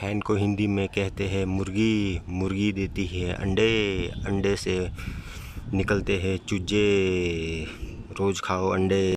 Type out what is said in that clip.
हैन को हिंदी में कहते हैं मुर्गी मुर्गी देती है अंडे अंडे से निकलते हैं चूजे रोज़ खाओ अंडे